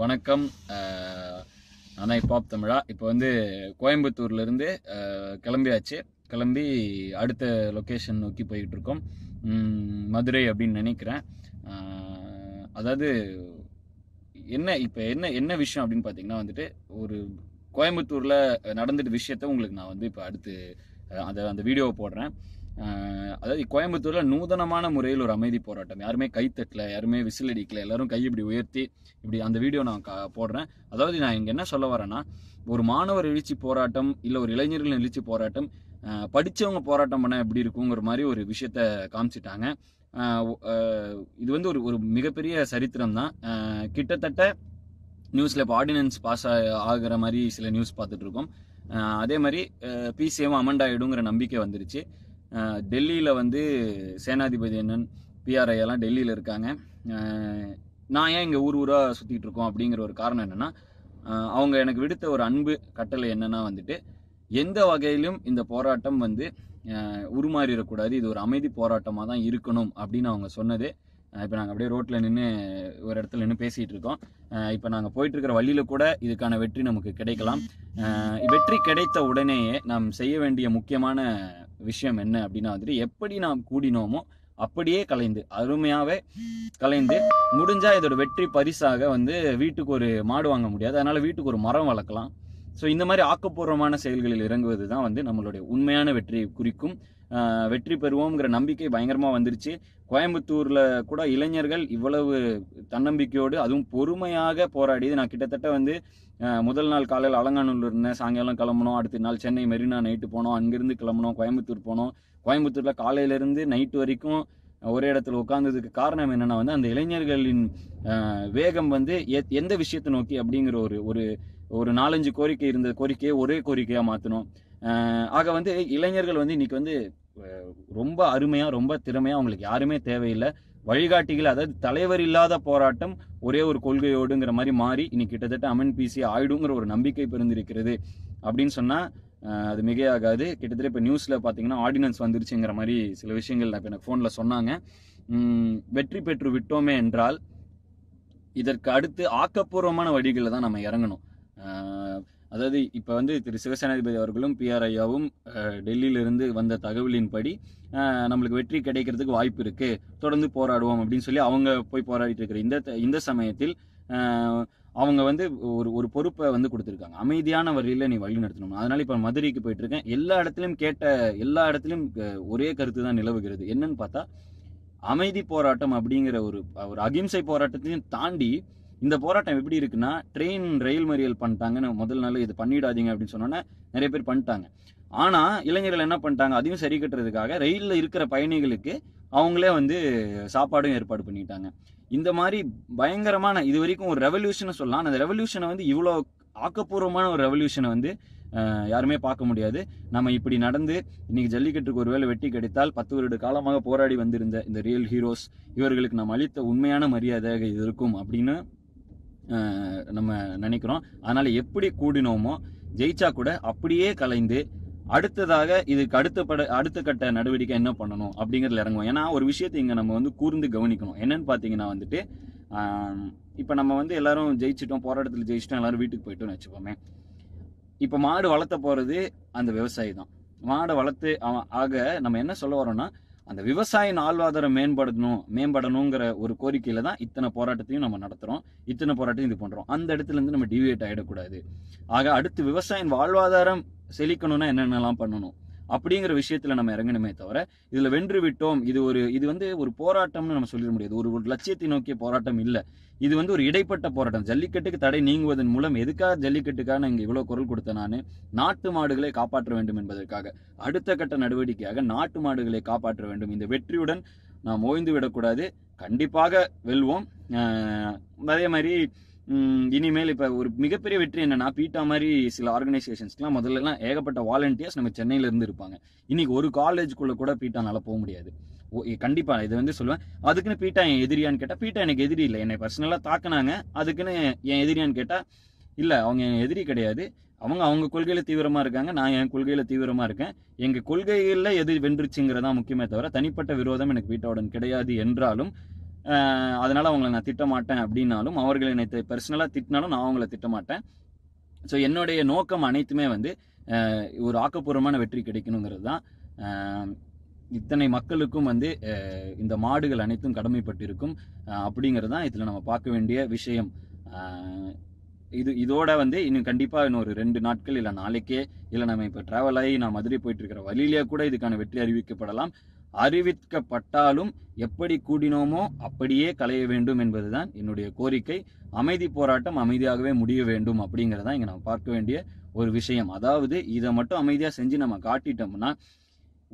வணக்கம் ஆனால் பாப் தமிழா இப்போ வந்து கோயம்புத்தூர்லேருந்து கிளம்பியாச்சு கிளம்பி அடுத்த லொக்கேஷன் நோக்கி போயிட்டுருக்கோம் மதுரை அப்படின்னு நினைக்கிறேன் அதாவது என்ன இப்போ என்ன என்ன விஷயம் அப்படின்னு பார்த்தீங்கன்னா வந்துட்டு ஒரு கோயம்புத்தூரில் நடந்துட்டு விஷயத்த உங்களுக்கு நான் வந்து இப்போ அடுத்து அதை அந்த வீடியோவை போடுறேன் அதாவது கோயம்புத்தூரில் நூதனமான முறையில் ஒரு அமைதி போராட்டம் யாருமே கை யாருமே விசில் அடிக்கல எல்லாரும் கை இப்படி உயர்த்தி இப்படி அந்த வீடியோ நான் போடுறேன் அதாவது நான் இங்கே என்ன சொல்ல வரேன்னா ஒரு மாணவர் எழுச்சி போராட்டம் இல்லை ஒரு இளைஞர்கள் எழுச்சி போராட்டம் படித்தவங்க போராட்டம் பண்ணால் எப்படி இருக்குங்கிற மாதிரி ஒரு விஷயத்த காமிச்சிட்டாங்க இது வந்து ஒரு ஒரு மிகப்பெரிய சரித்திரம் தான் கிட்டத்தட்ட நியூஸில் இப்போ ஆர்டினன்ஸ் பாஸ் ஆகிற மாதிரி சில நியூஸ் பார்த்துட்ருக்கோம் அதே மாதிரி பிசிஎம் ஆகிடுங்கிற நம்பிக்கை வந்துருச்சு டெல்லியில் வந்து சேனாதிபதி என்னன் பிஆர்ஐ எல்லாம் டெல்லியில் இருக்காங்க நான் ஏன் இங்கே ஊர் ஊராக சுற்றிட்டு இருக்கோம் அப்படிங்கிற ஒரு காரணம் என்னென்னா அவங்க எனக்கு விடுத்த ஒரு அன்பு கட்டளை என்னென்னா வந்துட்டு எந்த வகையிலும் இந்த போராட்டம் வந்து உருமாறிடக்கூடாது இது ஒரு அமைதி போராட்டமாக தான் இருக்கணும் அப்படின்னு அவங்க சொன்னது இப்போ நாங்கள் அப்படியே ரோட்டில் நின்று ஒரு இடத்துல நின்று பேசிகிட்டு இருக்கோம் இப்போ நாங்கள் போயிட்டுருக்கிற வழியில் கூட இதுக்கான வெற்றி நமக்கு கிடைக்கலாம் வெற்றி கிடைத்த உடனேயே நாம் செய்ய வேண்டிய முக்கியமான விஷயம் என்ன அப்படின்னா வந்துட்டு எப்படி நாம் கூடினோமோ அப்படியே கலைந்து அருமையாகவே கலைந்து முடிஞ்சால் இதோட வெற்றி பரிசாக வந்து வீட்டுக்கு ஒரு மாடு வாங்க முடியாது அதனால் வீட்டுக்கு ஒரு மரம் வளர்க்கலாம் ஸோ இந்த மாதிரி ஆக்கப்பூர்வமான செயல்களில் இறங்குவது தான் வந்து நம்மளுடைய உண்மையான வெற்றியை குறிக்கும் வெற்றி பெறுவோங்கிற நம்பிக்கை பயங்கரமாக வந்துருச்சு கோயம்புத்தூரில் கூட இளைஞர்கள் இவ்வளவு தன்னம்பிக்கையோடு அதுவும் பொறுமையாக போராடியது நான் கிட்டத்தட்ட வந்து முதல் நாள் காலையில் அலங்காநல்லூர் இருந்தேன் சாயங்காலம் கிளம்பணும் அடுத்த நாள் சென்னை மெரினா நைட்டு போனோம் அங்கேருந்து கிளம்பணும் கோயம்புத்தூர் போனோம் கோயம்புத்தூரில் காலையிலேருந்து நைட்டு வரைக்கும் ஒரே இடத்துல உட்கார்ந்ததுக்கு காரணம் என்னென்னா வந்து அந்த இளைஞர்களின் வேகம் வந்து எந்த விஷயத்தை நோக்கி அப்படிங்கிற ஒரு ஒரு ஒரு நாலஞ்சு கோரிக்கை இருந்த கோரிக்கையை ஒரே கோரிக்கையாக மாற்றணும் ஆக வந்து இளைஞர்கள் வந்து இன்னைக்கு வந்து ரொம்ப அருமையாக ரொம்ப திறமையாக அவங்களுக்கு யாருமே தேவையில்லை வழிகாட்டிகள் அதாவது தலைவர் இல்லாத போராட்டம் ஒரே ஒரு கொள்கையோடுங்கிற மாதிரி மாறி இன்னைக்கு கிட்டத்தட்ட அமன் பிசி ஆயிடுங்கிற ஒரு நம்பிக்கை பிறந்திருக்கிறது அப்படின்னு சொன்னால் அது மிகையாகாது கிட்டத்தட்ட இப்போ நியூஸில் பார்த்தீங்கன்னா ஆர்டினன்ஸ் வந்துருச்சுங்கிற மாதிரி சில விஷயங்கள் நான் எனக்கு ஃபோனில் சொன்னாங்க வெற்றி பெற்று விட்டோமே என்றால் இதற்கு அடுத்து ஆக்கப்பூர்வமான வழிகளில் தான் நம்ம இறங்கணும் அதாவது இப்போ வந்து திரு சிவசேனாதிபதி அவர்களும் பிஆர்ஐயாவும் டெல்லியிலிருந்து வந்த தகவலின்படி நம்மளுக்கு வெற்றி கிடைக்கிறதுக்கு வாய்ப்பு இருக்குது தொடர்ந்து போராடுவோம் அப்படின்னு சொல்லி அவங்க போய் போராடிட்டு இருக்கிற இந்த இந்த சமயத்தில் அவங்க வந்து ஒரு ஒரு பொறுப்பை வந்து கொடுத்துருக்காங்க அமைதியான வழியில் நீ வழி நடத்தணும் அதனால இப்போ மதுரைக்கு போயிட்டு இருக்கேன் எல்லா இடத்துலையும் கேட்ட எல்லா இடத்துலையும் ஒரே கருத்து தான் நிலவுகிறது என்னன்னு பார்த்தா அமைதி போராட்டம் அப்படிங்கிற ஒரு ஒரு அகிம்சை போராட்டத்தையும் தாண்டி இந்த போராட்டம் எப்படி இருக்குன்னா ட்ரெயின் ரயில் மறியல் பண்ணிட்டாங்கன்னு முதல் நாள் இது பண்ணிடாதீங்க அப்படின்னு சொன்னோன்னே நிறைய பேர் பண்ணிட்டாங்க ஆனால் இளைஞர்கள் என்ன பண்ணிட்டாங்க அதையும் சரி கட்டுறதுக்காக ரயிலில் இருக்கிற பயணிகளுக்கு அவங்களே வந்து சாப்பாடும் ஏற்பாடு பண்ணிட்டாங்க இந்த மாதிரி பயங்கரமான இது வரைக்கும் ஒரு ரெவல்யூஷனை சொல்லலாம் அந்த ரெவல்யூஷனை வந்து இவ்வளோ ஆக்கப்பூர்வமான ஒரு ரெவல்யூஷனை வந்து யாருமே பார்க்க முடியாது நம்ம இப்படி நடந்து இன்னைக்கு ஜல்லிக்கட்டுக்கு ஒருவேளை வெட்டி கிடைத்தால் பத்து வருட காலமாக போராடி வந்திருந்த இந்த ரியல் ஹீரோஸ் இவர்களுக்கு நம்ம அளித்த உண்மையான மரியாதையாக இது இருக்கும் அப்படின்னு நம்ம நினைக்கிறோம் அதனால் எப்படி கூடினோமோ ஜெயிச்சா கூட அப்படியே கலைந்து அடுத்ததாக இதுக்கு அடுத்த பட அடுத்த கட்ட நடவடிக்கை என்ன பண்ணணும் அப்படிங்கிறதுல இறங்குவோம் ஏன்னா ஒரு விஷயத்தை இங்கே நம்ம வந்து கூர்ந்து கவனிக்கணும் என்னன்னு பார்த்தீங்கன்னா வந்துட்டு இப்போ நம்ம வந்து எல்லாரும் ஜெயிச்சிட்டோம் போராட்டத்தில் ஜெயிச்சிட்டோம் எல்லாரும் வீட்டுக்கு போயிட்டோம்னு வச்சுப்போமே இப்போ மாடு வளர்த்த போகிறது அந்த விவசாயி தான் மாடை வளர்த்து ஆக நம்ம என்ன சொல்ல வரோம்னா அந்த விவசாயின் ஆழ்வாதாரம் மேம்படணும் மேம்படணுங்கிற ஒரு கோரிக்கையில தான் இத்தனை போராட்டத்தையும் நம்ம நடத்துகிறோம் இத்தனை போராட்டத்தையும் இது பண்ணுறோம் அந்த இடத்துல இருந்து நம்ம டிவியேட் ஆகிடக்கூடாது ஆக அடுத்து விவசாயின் வாழ்வாதாரம் செழிக்கணும்னா என்னென்னலாம் பண்ணணும் அப்படிங்கிற விஷயத்தில் நம்ம இறங்கணுமே தவிர இதில் வென்று விட்டோம் இது ஒரு இது வந்து ஒரு போராட்டம்னு நம்ம சொல்லிட முடியாது ஒரு ஒரு லட்சியத்தை நோக்கிய போராட்டம் இல்லை இது வந்து ஒரு இடைப்பட்ட போராட்டம் ஜல்லிக்கட்டுக்கு தடை நீங்குவதன் மூலம் எதுக்காக ஜல்லிக்கட்டுக்காக இங்கே இவ்வளோ குரல் கொடுத்த நான் நாட்டு மாடுகளை காப்பாற்ற வேண்டும் என்பதற்காக அடுத்த கட்ட நடவடிக்கையாக நாட்டு மாடுகளை காப்பாற்ற வேண்டும் இந்த வெற்றியுடன் நாம் ஓய்ந்து விடக்கூடாது கண்டிப்பாக வெல்வோம் அதே மாதிரி இனிமேல் இப்போ ஒரு மிகப்பெரிய வெற்றி என்னன்னா பீட்டா மாதிரி சில ஆர்கனைசேஷன்ஸ்க்குலாம் முதல்லலாம் ஏகப்பட்ட வாலண்டியர்ஸ் நம்ம சென்னையில இருந்து இருப்பாங்க இன்னைக்கு ஒரு காலேஜ்குள்ள கூட பீட்டானால போக முடியாது கண்டிப்பா இதை வந்து சொல்லுவேன் அதுக்குன்னு பீட்டா என் எதிரியான்னு கேட்டால் பீட்டா எனக்கு எதிரி இல்லை என்னை பர்சனலாக தாக்குனாங்க அதுக்குன்னு என் எதிரியான்னு கேட்டால் இல்லை அவங்க என் எதிரி கிடையாது அவங்க அவங்க கொள்கையில் தீவிரமாக இருக்காங்க நான் என் கொள்கையில் தீவிரமாக இருக்கேன் எங்கள் கொள்கைகளில் எது வென்றுச்சுங்கிறதான் முக்கியமே தவிர தனிப்பட்ட விரோதம் எனக்கு பீட்டாவுடன் கிடையாது என்றாலும் அதனால் அவங்களை நான் திட்டமாட்டேன் அப்படின்னாலும் அவர்கள் என்னை பர்சனலாக திட்டினாலும் நான் அவங்கள திட்ட மாட்டேன் ஸோ என்னுடைய நோக்கம் அனைத்துமே வந்து ஒரு ஆக்கப்பூர்வமான வெற்றி கிடைக்கணுங்கிறது தான் இத்தனை மக்களுக்கும் வந்து இந்த மாடுகள் அனைத்தும் கடமைப்பட்டிருக்கும் அப்படிங்கிறது தான் இதில் நம்ம பார்க்க வேண்டிய விஷயம் இது இதோட வந்து இன்னும் கண்டிப்பாக இன்னும் ஒரு ரெண்டு நாட்கள் இல்லை நாளைக்கே இல்லை நம்ம இப்போ ட்ராவல் ஆகி நான் மதுரை போயிட்டு இருக்கிற வழியிலேயே கூட இதுக்கான வெற்றி அறிவிக்கப்படலாம் அறிவிக்கப்பட்டாலும் எப்படி கூடினோமோ அப்படியே களைய வேண்டும் என்பதுதான் என்னுடைய கோரிக்கை அமைதி போராட்டம் அமைதியாகவே முடிய வேண்டும் அப்படிங்கிறதா இங்கே நம்ம பார்க்க வேண்டிய ஒரு விஷயம் அதாவது இதை மட்டும் அமைதியாக செஞ்சு நம்ம காட்டிட்டோம்னா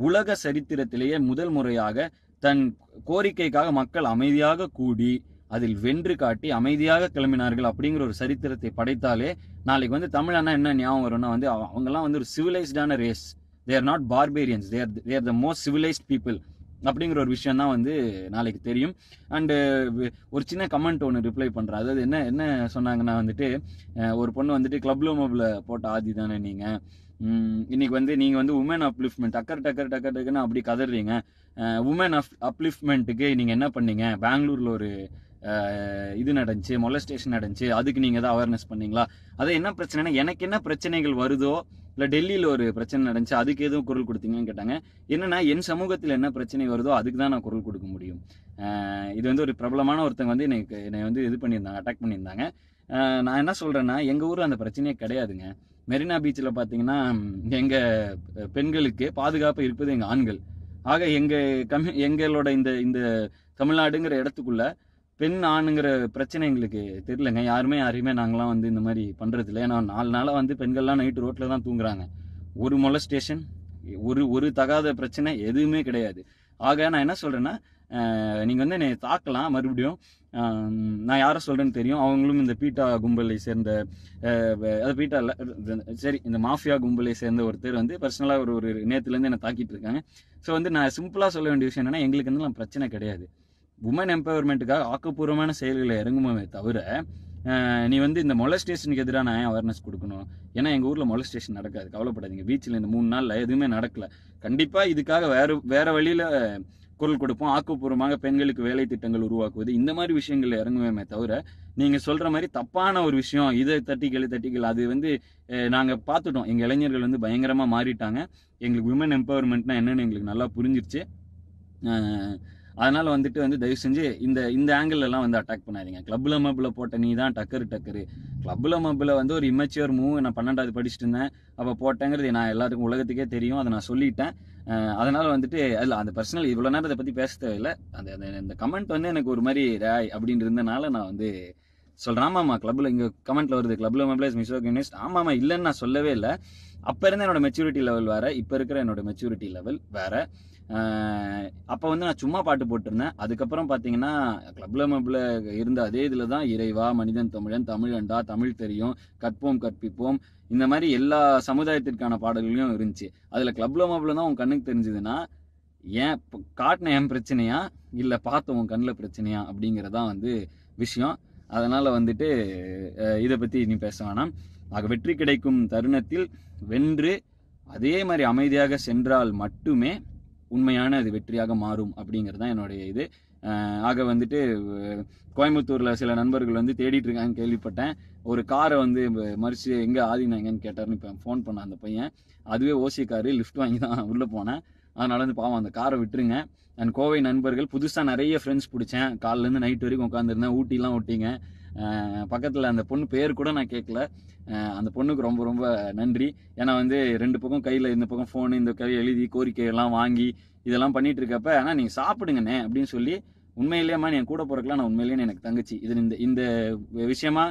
உலக சரித்திரத்திலேயே முதல் முறையாக தன் கோரிக்கைக்காக மக்கள் அமைதியாக கூடி அதில் வென்று காட்டி அமைதியாக கிளம்பினார்கள் அப்படிங்கிற ஒரு சரித்திரத்தை படைத்தாலே நாளைக்கு வந்து தமிழனா என்ன ஞாபகம் வரும்னா வந்து அவங்கெல்லாம் வந்து ஒரு சிவிலைஸ்டான race they are not barbarians they're they're the most civilized people அப்படிங்கிற ஒரு விஷயம் தான் வந்து நாளைக்கு தெரியும் அண்டு uh, ஒரு சின்ன கமெண்ட் ஒன்று ரிப்ளை பண்ணுறேன் அதாவது என்ன என்ன சொன்னாங்கன்னா வந்துட்டு ஒரு பொண்ணு வந்துட்டு கிளப் லோமோபில் போட்ட ஆதி தானே நீங்கள் இன்னைக்கு வந்து நீங்கள் வந்து உமன் அப்லிஃப்ட்மெண்ட் டக்கர் டக்கர் டக்கர் டக்குன்னு அப்படி கதறீங்க உமன் அப் அப்லிஃப்ட்மெண்ட்டுக்கு நீங்கள் என்ன பண்ணீங்க பெங்களூரில் ஒரு இது நடந்துச்சு மொலஸ்டேஷன் நடந்துச்சு அதுக்கு நீங்கள் எதாவது அவேர்னஸ் பண்ணீங்களா அது என்ன பிரச்சனைனா எனக்கு என்ன பிரச்சனைகள் வருதோ இல்லை டெல்லியில் ஒரு பிரச்சனை நடந்துச்சு அதுக்கு எதுவும் குரல் கொடுத்தீங்கன்னு கேட்டாங்க என்னென்னா என் சமூகத்தில் என்ன பிரச்சனை வருதோ அதுக்கு தான் நான் குரல் கொடுக்க முடியும் இது வந்து ஒரு பிரபலமான ஒருத்தங்க வந்து எனக்கு என்னை வந்து இது பண்ணியிருந்தாங்க அட்டாக் பண்ணியிருந்தாங்க நான் என்ன சொல்கிறேன்னா எங்கள் ஊரில் அந்த பிரச்சனையே கிடையாதுங்க மெரினா பீச்சில் பார்த்தீங்கன்னா எங்கள் பெண்களுக்கு பாதுகாப்பு இருப்பது எங்கள் ஆண்கள் ஆக எங்கள் கம்யூ எங்களோட இந்த இந்த தமிழ்நாடுங்கிற இடத்துக்குள்ளே பெண் ஆணுங்கிற பிரச்சனை எங்களுக்கு தெரியலங்க யாருமே யாரையுமே நாங்களாம் வந்து இந்த மாதிரி பண்ணுறதில்ல ஏன்னா நாலு நாளாக வந்து பெண்கள்லாம் நைட்டு ரோட்டில் தான் தூங்குறாங்க ஒரு ஸ்டேஷன் ஒரு ஒரு தகாத பிரச்சனை எதுவுமே கிடையாது ஆக நான் என்ன சொல்கிறேன்னா நீங்கள் வந்து என்னை தாக்கலாம் மறுபடியும் நான் யாரை சொல்கிறேன்னு தெரியும் அவங்களும் இந்த பீட்டா கும்பலை சேர்ந்த அது பீட்டா இல்லை சரி இந்த மாஃபியா கும்பலை சேர்ந்த ஒருத்தர் வந்து பர்சனலாக ஒரு ஒரு நேரத்துலேருந்து என்னை தாக்கிட்டு இருக்காங்க ஸோ வந்து நான் சிம்பிளாக சொல்ல வேண்டிய விஷயம் என்னென்னா எங்களுக்கு வந்து பிரச்சனை கிடையாது உமன் எம்பவர்மெண்ட்டுக்காக ஆக்கப்பூர்வமான செயல்களை இறங்குமே தவிர நீ வந்து இந்த மொலஸ்டேஷனுக்கு எதிராக நான் அவேர்னஸ் கொடுக்கணும் ஏன்னா எங்கள் ஊரில் மொலஸ்டேஷன் நடக்காது கவலைப்படாதீங்க பீச்சில் இந்த மூணு நாளில் எதுவுமே நடக்கல கண்டிப்பாக இதுக்காக வேறு வேறு வழியில் குரல் கொடுப்போம் ஆக்கப்பூர்வமாக பெண்களுக்கு வேலை திட்டங்கள் உருவாக்குவது இந்த மாதிரி விஷயங்கள் இறங்குவேமே தவிர நீங்கள் சொல்கிற மாதிரி தப்பான ஒரு விஷயம் இதை தட்டிக்கல் தட்டிக்கல் அது வந்து நாங்கள் பார்த்துட்டோம் எங்கள் இளைஞர்கள் வந்து பயங்கரமாக மாறிட்டாங்க எங்களுக்கு விமன் எம்பவர்மெண்ட்னா என்னென்னு எங்களுக்கு நல்லா புரிஞ்சிருச்சு அதனால் வந்துட்டு வந்து தயவு செஞ்சு இந்த இந்த ஆங்கிள்லாம் வந்து அட்டாக் பண்ணாதீங்க கிளப்ல மப்பில் போட்ட நீ தான் டக்கரு டக்கரு கிளப்ல மப்பில் வந்து ஒரு இமேச்சுவர் மூவ் நான் பன்னெண்டாவது படிச்சுட்டு இருந்தேன் அப்போ போட்டேங்கிறது நான் எல்லாத்துக்கும் உலகத்துக்கே தெரியும் அதை நான் சொல்லிட்டேன் அதனால் வந்துட்டு அதில் அந்த பர்சனல் இவ்வளோ நேரம் அதை பற்றி பேச தேவையில்லை அந்த அந்த கமெண்ட் வந்து எனக்கு ஒரு மாதிரி ராய் அப்படின்னு இருந்தனால நான் வந்து சொல்கிறேன் ஆமாம்மா கிளப்பில் இங்கே கமெண்ட்டில் வருது கிளப்ல மப்பில் மிஸ் ஆமாம்மா இல்லைன்னு நான் சொல்லவே இல்லை அப்போ இருந்த என்னோட மெச்சூரிட்டி லெவல் வேறு இப்போ இருக்கிற என்னோட மெச்சூரிட்டி லெவல் வேறு அப்போ வந்து நான் சும்மா பாட்டு போட்டிருந்தேன் அதுக்கப்புறம் பார்த்தீங்கன்னா கிளப்ல மப்ல இருந்த அதே இதில் தான் இறைவா மனிதன் தமிழன் தமிழண்டா தமிழ் தெரியும் கற்போம் கற்பிப்போம் இந்த மாதிரி எல்லா சமுதாயத்திற்கான பாடல்களையும் இருந்துச்சு அதில் கிளப்ல மப்ல தான் உன் கண்ணுக்கு தெரிஞ்சதுன்னா ஏன் காட்டின என் பிரச்சனையா இல்லை பார்த்த உன் கண்ணில் பிரச்சனையா அப்படிங்கிறதான் வந்து விஷயம் அதனால் வந்துட்டு இதை பற்றி நீ பேச வேணாம் ஆக வெற்றி கிடைக்கும் தருணத்தில் வென்று அதே மாதிரி அமைதியாக சென்றால் மட்டுமே உண்மையான அது வெற்றியாக மாறும் அப்படிங்கிறது தான் என்னுடைய இது ஆக வந்துட்டு கோயம்புத்தூரில் சில நண்பர்கள் வந்து தேடிட்டு இருக்காங்கன்னு கேள்விப்பட்டேன் ஒரு காரை வந்து மறிச்சு எங்கே ஆதினா எங்கன்னு கேட்டார்னு இப்போ ஃபோன் பண்ண அந்த பையன் அதுவே ஓசி காரு லிஃப்ட் வாங்கி தான் உள்ளே போனேன் அதனால் வந்து பாவம் அந்த காரை விட்டுருங்க அண்ட் கோவை நண்பர்கள் புதுசாக நிறைய ஃப்ரெண்ட்ஸ் பிடிச்சேன் காலிலேருந்து நைட் வரைக்கும் உட்காந்துருந்தேன் ஊட்டிலாம் ஓட்டிங்க பக்கத்தில் அந்த பொண்ணு பேர் கூட நான் கேட்கல அந்த பொண்ணுக்கு ரொம்ப ரொம்ப நன்றி ஏன்னா வந்து ரெண்டு பக்கம் கையில் இந்த பக்கம் ஃபோனு இந்த கவி எழுதி கோரிக்கையெல்லாம் வாங்கி இதெல்லாம் பண்ணிட்டு இருக்கப்ப ஆனால் நீங்கள் சாப்பிடுங்கண்ணே அப்படின்னு சொல்லி உண்மையிலேயேம்மா என் கூட போகிறக்கெல்லாம் நான் உண்மையிலேயே எனக்கு தங்கச்சி இது இந்த இந்த விஷயமா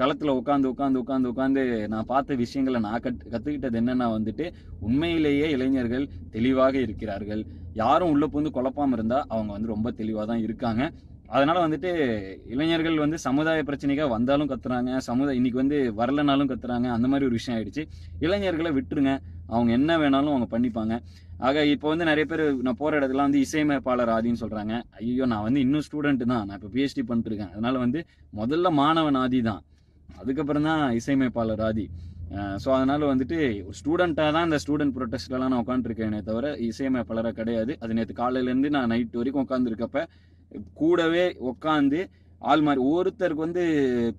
களத்தில் உட்காந்து உட்காந்து உட்காந்து உட்காந்து நான் பார்த்த விஷயங்களை நான் கத் கற்றுக்கிட்டது என்னென்னா வந்துட்டு உண்மையிலேயே இளைஞர்கள் தெளிவாக இருக்கிறார்கள் யாரும் உள்ளே புகுந்து குழப்பாமல் இருந்தால் அவங்க வந்து ரொம்ப தெளிவாக தான் இருக்காங்க அதனால் வந்துட்டு இளைஞர்கள் வந்து சமுதாய பிரச்சனைக்காக வந்தாலும் கத்துறாங்க சமுதாய இன்னைக்கு வந்து வரலனாலும் கத்துறாங்க அந்த மாதிரி ஒரு விஷயம் ஆகிடுச்சு இளைஞர்களை விட்டுருங்க அவங்க என்ன வேணாலும் அவங்க பண்ணிப்பாங்க ஆக இப்போ வந்து நிறைய பேர் நான் போகிற இடத்துல வந்து இசையமைப்பாளர் ஆதின்னு சொல்கிறாங்க ஐயோ நான் வந்து இன்னும் ஸ்டூடெண்ட்டு தான் நான் இப்போ பிஹெச்டி பண்ணிட்டுருக்கேன் அதனால் வந்து முதல்ல மாணவன் ஆதி தான் அதுக்கப்புறம் தான் இசையமைப்பாளர் ஆதி ஸோ அதனால் வந்துட்டு ஒரு ஸ்டூடெண்ட்டாக தான் இந்த ஸ்டூடெண்ட் ப்ரொட்டஸ்ட்லாம் நான் உட்காந்துருக்கேனே தவிர இசையமைப்பாளராக கிடையாது அது நேற்று காலையிலேருந்து நான் நைட் வரைக்கும் உட்காந்துருக்கப்ப கூடவே உட்காந்து ஆள் மாதிரி ஒருத்தருக்கு வந்து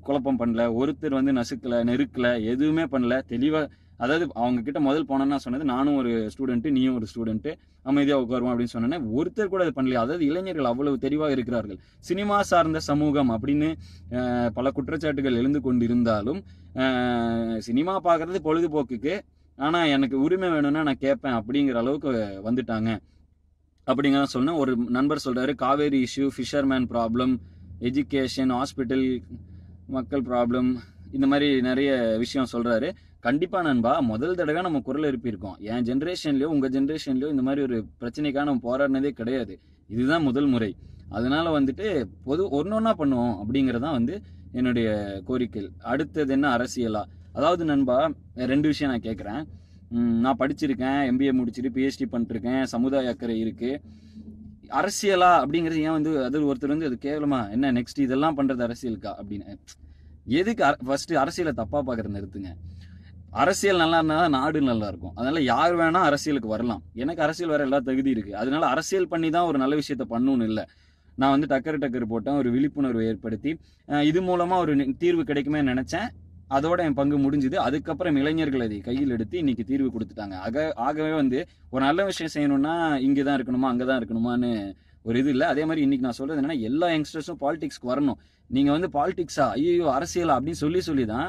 குழப்பம் பண்ணல ஒருத்தர் வந்து நசுக்கலை நெருக்கலை எதுவுமே பண்ணல தெளிவாக அதாவது அவங்க கிட்ட முதல் போனேன்னா சொன்னது நானும் ஒரு ஸ்டூடெண்ட்டு நீயும் ஒரு ஸ்டூடெண்ட்டு அமைதியாக உட்காருவோம் அப்படின்னு சொன்னேன் ஒருத்தர் கூட அது பண்ணலையா அதாவது இளைஞர்கள் அவ்வளவு தெளிவாக இருக்கிறார்கள் சினிமா சார்ந்த சமூகம் அப்படின்னு பல குற்றச்சாட்டுகள் எழுந்து கொண்டிருந்தாலும் சினிமா பார்க்குறது பொழுதுபோக்குக்கு ஆனால் எனக்கு உரிமை வேணும்னா நான் கேட்பேன் அப்படிங்கிற அளவுக்கு வந்துட்டாங்க அப்படிங்கிற சொன்னேன் ஒரு நண்பர் சொல்கிறாரு Kaveri issue fisherman problem education hospital மக்கள் ப்ராப்ளம் இந்த மாதிரி நிறைய விஷயம் சொல்கிறாரு கண்டிப்பாக நண்பா முதல் தடவை நம்ம குரல் எழுப்பியிருக்கோம் என் ஜென்ரேஷன்லையோ உங்கள் ஜென்ரேஷன்லையோ இந்த மாதிரி ஒரு பிரச்சனைக்காக நம்ம போராடினதே கிடையாது இதுதான் முதல் முறை அதனால் வந்துட்டு பொது ஒன்று ஒன்றா பண்ணுவோம் அப்படிங்கிறதான் வந்து என்னுடைய கோரிக்கை அடுத்தது என்ன அரசியலா அதாவது நண்பா ரெண்டு விஷயம் நான் கேட்குறேன் நான் படிச்சிருக்கேன் எம்பிஏ முடிச்சிட்டு பிஹெச்டி பண்ணிட்டுருக்கேன் சமுதாய அக்கறை இருக்குது அரசியலா அப்படிங்கிறது ஏன் வந்து அது ஒருத்தர் வந்து அது கேவலமா என்ன நெக்ஸ்ட் இதெல்லாம் பண்ணுறது அரசியலுக்கா அப்படின்னு எதுக்கு ஃபர்ஸ்ட் அரசியலை தப்பாக பார்க்குறது நிறுத்துங்க அரசியல் நல்லா இருந்தால் தான் நாடு நல்லா இருக்கும் அதனால யார் வேணா அரசியலுக்கு வரலாம் எனக்கு அரசியல் வர எல்லா தகுதி இருக்கு அதனால அரசியல் பண்ணி தான் ஒரு நல்ல விஷயத்த பண்ணணும்னு இல்லை நான் வந்து டக்கர் டக்கர் போட்டேன் ஒரு விழிப்புணர்வு ஏற்படுத்தி இது மூலமா ஒரு தீர்வு கிடைக்குமே நினைச்சேன் அதோட என் பங்கு முடிஞ்சுது அதுக்கப்புறம் இளைஞர்கள் அதை கையில் எடுத்து இன்னைக்கு தீர்வு கொடுத்துட்டாங்க ஆக ஆகவே வந்து ஒரு நல்ல விஷயம் செய்யணும்னா இங்கே தான் இருக்கணுமா அங்கே தான் இருக்கணுமான்னு ஒரு இது இல்லை அதே மாதிரி இன்னைக்கு நான் சொல்கிறது என்னென்னா எல்லா யங்ஸ்டர்ஸும் பாலிடிக்ஸ்க்கு வரணும் நீங்கள் வந்து பாலிடிக்ஸா ஐயோ அரசியலா அப்படின்னு சொல்லி சொல்லி தான்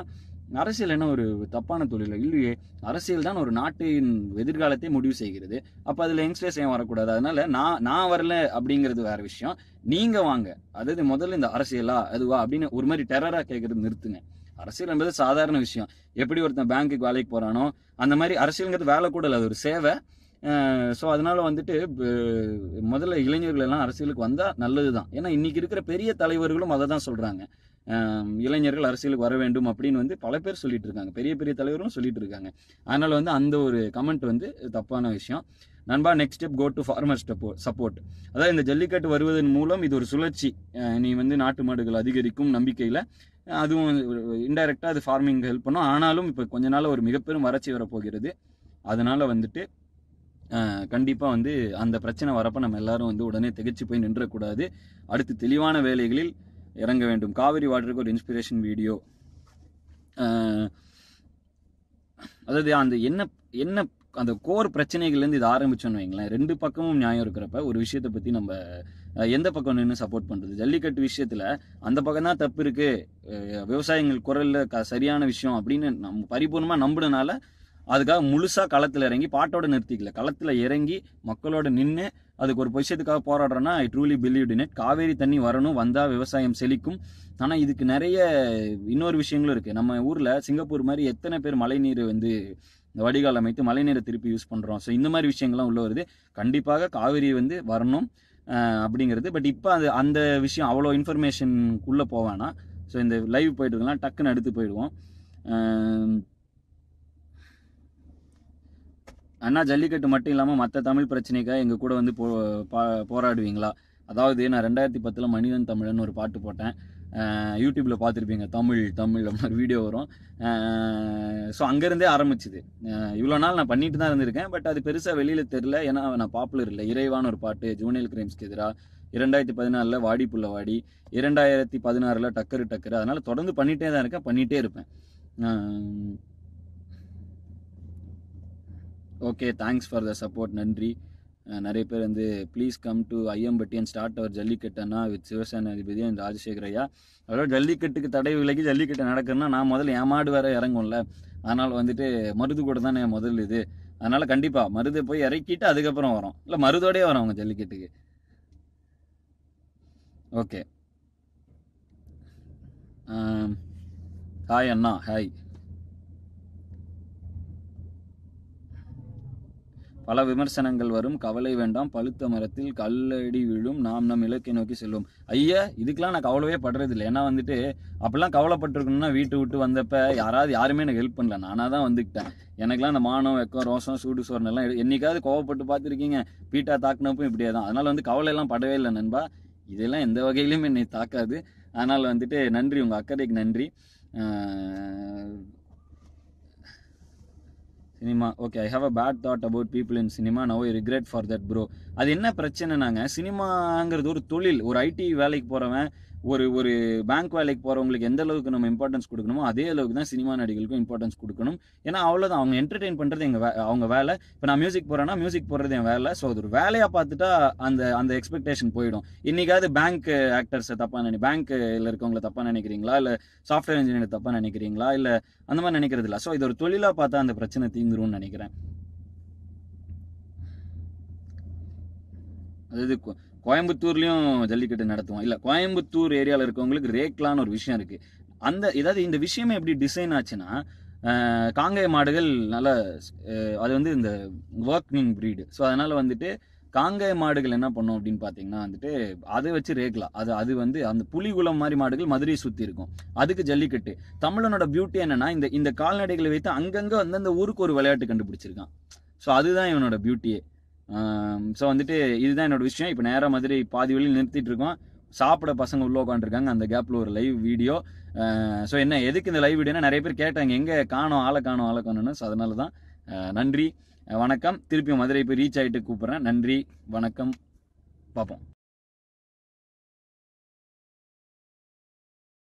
அரசியல் என்ன ஒரு தப்பான தொழில் இல்லையே அரசியல் தான் ஒரு நாட்டின் எதிர்காலத்தை முடிவு செய்கிறது அப்போ அதில் யங்ஸ்டர்ஸ் ஏன் வரக்கூடாது அதனால நான் நான் வரல அப்படிங்கிறது வேற விஷயம் நீங்கள் வாங்க அதாவது முதல்ல இந்த அரசியலா அதுவா அப்படின்னு ஒரு மாதிரி டெரராக கேட்கறது நிறுத்துங்க அரசியல் என்பது சாதாரண விஷயம் எப்படி ஒருத்தன் பேங்க்குக்கு வேலைக்கு போகிறானோ அந்த மாதிரி அரசியலுங்கிறது வேலை கூட இல்லை அது ஒரு சேவை ஸோ அதனால வந்துட்டு முதல்ல இளைஞர்கள் எல்லாம் அரசியலுக்கு வந்தால் நல்லது தான் ஏன்னா இன்னைக்கு இருக்கிற பெரிய தலைவர்களும் அதை தான் சொல்கிறாங்க இளைஞர்கள் அரசியலுக்கு வர வேண்டும் அப்படின்னு வந்து பல பேர் சொல்லிட்டு இருக்காங்க பெரிய பெரிய தலைவரும் சொல்லிட்டு இருக்காங்க அதனால வந்து அந்த ஒரு கமெண்ட் வந்து தப்பான விஷயம் நண்பா next step go to farmer ஸ்டெப்போ சப்போர்ட் அதாவது இந்த ஜல்லிக்கட்டு வருவதன் மூலம் இது ஒரு சுழற்சி நீ வந்து நாட்டு மாடுகள் அதிகரிக்கும் நம்பிக்கையில் அதுவும் இன்டைரக்டாக அது ஃபார்மிங் ஹெல்ப் பண்ணும் ஆனாலும் இப்போ கொஞ்ச நாள் ஒரு மிகப்பெரும் வறட்சி வரப்போகிறது அதனால் வந்துட்டு கண்டிப்பாக வந்து அந்த பிரச்சனை வரப்போ நம்ம எல்லாரும் வந்து உடனே திகச்சு போய் நின்றக்கூடாது அடுத்து தெளிவான வேலைகளில் இறங்க வேண்டும் காவிரி வாட்டருக்கு ஒரு இன்ஸ்பிரேஷன் வீடியோ அதாவது அந்த என்ன என்ன அந்த கோர் பிரச்சனைகள்லேருந்து இது ஆரம்பிச்சோன்னு வைங்களேன் ரெண்டு பக்கமும் நியாயம் இருக்கிறப்ப ஒரு விஷயத்தை பற்றி நம்ம எந்த பக்கம் நின்று சப்போர்ட் பண்ணுறது ஜல்லிக்கட்டு விஷயத்தில் அந்த பக்கம் தான் தப்பு இருக்குது விவசாயிகள் குரலில் க சரியான விஷயம் அப்படின்னு நம்ம பரிபூர்ணமாக நம்பினால அதுக்காக முழுசாக களத்தில் இறங்கி பாட்டோட நிறுத்திக்கல களத்தில் இறங்கி மக்களோட நின்று அதுக்கு ஒரு பொசிஷத்துக்காக போராடுறோன்னா I truly believe in it Kaveri தண்ணி வரணும் வந்தால் விவசாயம் செழிக்கும் ஆனால் இதுக்கு நிறைய இன்னொரு விஷயங்களும் இருக்குது நம்ம ஊரில் சிங்கப்பூர் மாதிரி எத்தனை பேர் மழைநீர் வந்து இந்த வடிகால் அமைத்து மழைநீரை திருப்பி யூஸ் பண்ணுறோம் ஸோ இந்த மாதிரி விஷயங்கள்லாம் உள்ள வருது கண்டிப்பாக காவேரி வந்து வரணும் அப்படிங்கிறது பட் இப்போ அது அந்த விஷயம் அவ்வளோ இன்ஃபர்மேஷனுக்குள்ளே போவேன்னா ஸோ இந்த லைவ் போயிட்டு இருக்கலாம் டக்குன்னு எடுத்து போயிடுவோம் அண்ணா ஜல்லிக்கட்டு மட்டும் இல்லாமல் மற்ற தமிழ் பிரச்சனைக்காக எங்கள் கூட வந்து போ போராடுவீங்களா அதாவது நான் ரெண்டாயிரத்தி பத்தில் மனிதன் தமிழன் ஒரு பாட்டு போட்டேன் யூடியூப்பில் பார்த்துருப்பீங்க தமிழ் தமிழ் மாதிரி வீடியோ வரும் ஸோ அங்கேருந்தே ஆரம்பிச்சுது இவ்வளோ நாள் நான் பண்ணிட்டு தான் இருந்திருக்கேன் பட் அது பெருசாக வெளியில் தெரில ஏன்னா நான் பாப்புலர் இல்லை இறைவான ஒரு பாட்டு ஜூனியல் கிரைம்ஸ்க்கு எதிராக இரண்டாயிரத்தி பதினாலில் வாடி புள்ள வாடி இரண்டாயிரத்தி பதினாறில் டக்கரு டக்கரு அதனால் தொடர்ந்து பண்ணிகிட்டே தான் இருக்கேன் பண்ணிகிட்டே இருப்பேன் okay thanks for the support நன்றி நிறைய பேர் வந்து please come to Ayyampatti and start our ஜல்லிக்கட்டுன்னா வித் அதிபதி அண்ட் ராஜசேகர் ஐயா அதோட ஜல்லிக்கட்டுக்கு தடை விலகி ஜல்லிக்கட்டு நடக்குதுன்னா நான் முதல்ல ஏமாடு வேற இறங்கும்ல அதனால் வந்துட்டு மருது கூட தான் என் முதல் இது அதனால் கண்டிப்பாக மருதை போய் இறக்கிட்டு அதுக்கப்புறம் வரும் இல்லை மருதோடயே வரும் அவங்க ஜல்லிக்கட்டுக்கு ஓகே ஹாய் அண்ணா ஹாய் பல விமர்சனங்கள் வரும் கவலை வேண்டாம் பழுத்த மரத்தில் கல்லடி விழும் நாம் நம் இலக்கை நோக்கி செல்வோம் ஐயா இதுக்கெல்லாம் நான் கவலையே படுறது இல்லை ஏன்னா வந்துட்டு அப்பெல்லாம் கவலைப்பட்டிருக்கணும்னா வீட்டு விட்டு வந்தப்ப யாராவது யாருமே எனக்கு ஹெல்ப் பண்ணல நானாக தான் வந்துக்கிட்டேன் எனக்குலாம் அந்த மானம் வெக்கம் ரோசம் சூடு சோரன் எல்லாம் என்னைக்காவது கோவப்பட்டு பார்த்துருக்கீங்க பீட்டா தாக்குனப்பும் இப்படியே தான் அதனால் வந்து கவலையெல்லாம் படவே இல்லை நண்பா இதெல்லாம் எந்த வகையிலும் என்னை தாக்காது அதனால் வந்துட்டு நன்றி உங்கள் அக்கறைக்கு நன்றி cinema okay I have a bad thought about people in cinema no I regret for that bro அது என்ன பிரச்சனைனாங்க சினிமாங்கிறது ஒரு தொழில் ஒரு ஐடி வேலைக்கு போகிறவன் ஒரு ஒரு பேங்க் வேலைக்கு போகிறவங்களுக்கு எந்த அளவுக்கு நம்ம இம்பார்ட்டன்ஸ் கொடுக்கணுமோ அதே அளவுக்கு தான் சினிமா நடிகளுக்கும் இம்பார்ட்டன்ஸ் கொடுக்கணும் ஏன்னா அவ்வளோதான் அவங்க என்டர்டெயின் பண்ணுறது எங்கள் வே அவங்க வேலை இப்போ நான் மியூசிக் போகிறேன்னா மியூசிக் போடுறது என் வேலை ஸோ அது ஒரு வேலையாக பார்த்துட்டா அந்த அந்த எக்ஸ்பெக்டேஷன் போயிடும் இன்றைக்காவது பேங்க் ஆக்டர்ஸை தப்பாக நினை பேங்க்கில் இருக்கவங்களை தப்பாக நினைக்கிறீங்களா இல்லை சாஃப்ட்வேர் இன்ஜினியர் தப்பாக நினைக்கிறீங்களா இல்லை அந்த மாதிரி நினைக்கிறது இல்லை ஸோ இது ஒரு தொழிலாக பார்த்தா அந்த பிரச்சனை தீந்துரும்னு நினைக்கிறேன் அது கோயம்புத்தூர்லேயும் ஜல்லிக்கட்டு நடத்துவோம் இல்லை கோயம்புத்தூர் ஏரியாவில் இருக்கவங்களுக்கு ரேக்லான்னு ஒரு விஷயம் இருக்குது அந்த ஏதாவது இந்த விஷயமே எப்படி டிசைன் ஆச்சுன்னா காங்கேய மாடுகள் நல்லா அது வந்து இந்த ஒர்க்னிங் ப்ரீடு ஸோ அதனால் வந்துட்டு காங்கேய மாடுகள் என்ன பண்ணும் அப்படின்னு பார்த்தீங்கன்னா வந்துட்டு அதை வச்சு ரேக்கலாம் அது அது வந்து அந்த புலிகுளம் மாதிரி மாடுகள் மதுரை சுற்றி இருக்கும் அதுக்கு ஜல்லிக்கட்டு தமிழனோட பியூட்டி என்னென்னா இந்த இந்த கால்நடைகளை வைத்து அங்கங்கே வந்து அந்த ஊருக்கு ஒரு விளையாட்டு கண்டுபிடிச்சிருக்கான் ஸோ அதுதான் இவனோட பியூட்டியே ஸோ வந்துட்டு இதுதான் என்னோட விஷயம் இப்போ நேராக மதுரை பாதி வழியில் நிறுத்திட்டு இருக்கோம் சாப்பிட பசங்க உள்ள உட்காந்துருக்காங்க அந்த கேப்பில் ஒரு லைவ் வீடியோ ஸோ என்ன எதுக்கு இந்த லைவ் வீடியோனா நிறைய பேர் கேட்டாங்க எங்கே காணும் ஆளை காணும் ஆளை காணும்னு ஸோ அதனால தான் நன்றி வணக்கம் திருப்பி மதுரை போய் ரீச் ஆகிட்டு கூப்பிட்றேன் நன்றி வணக்கம் பார்ப்போம்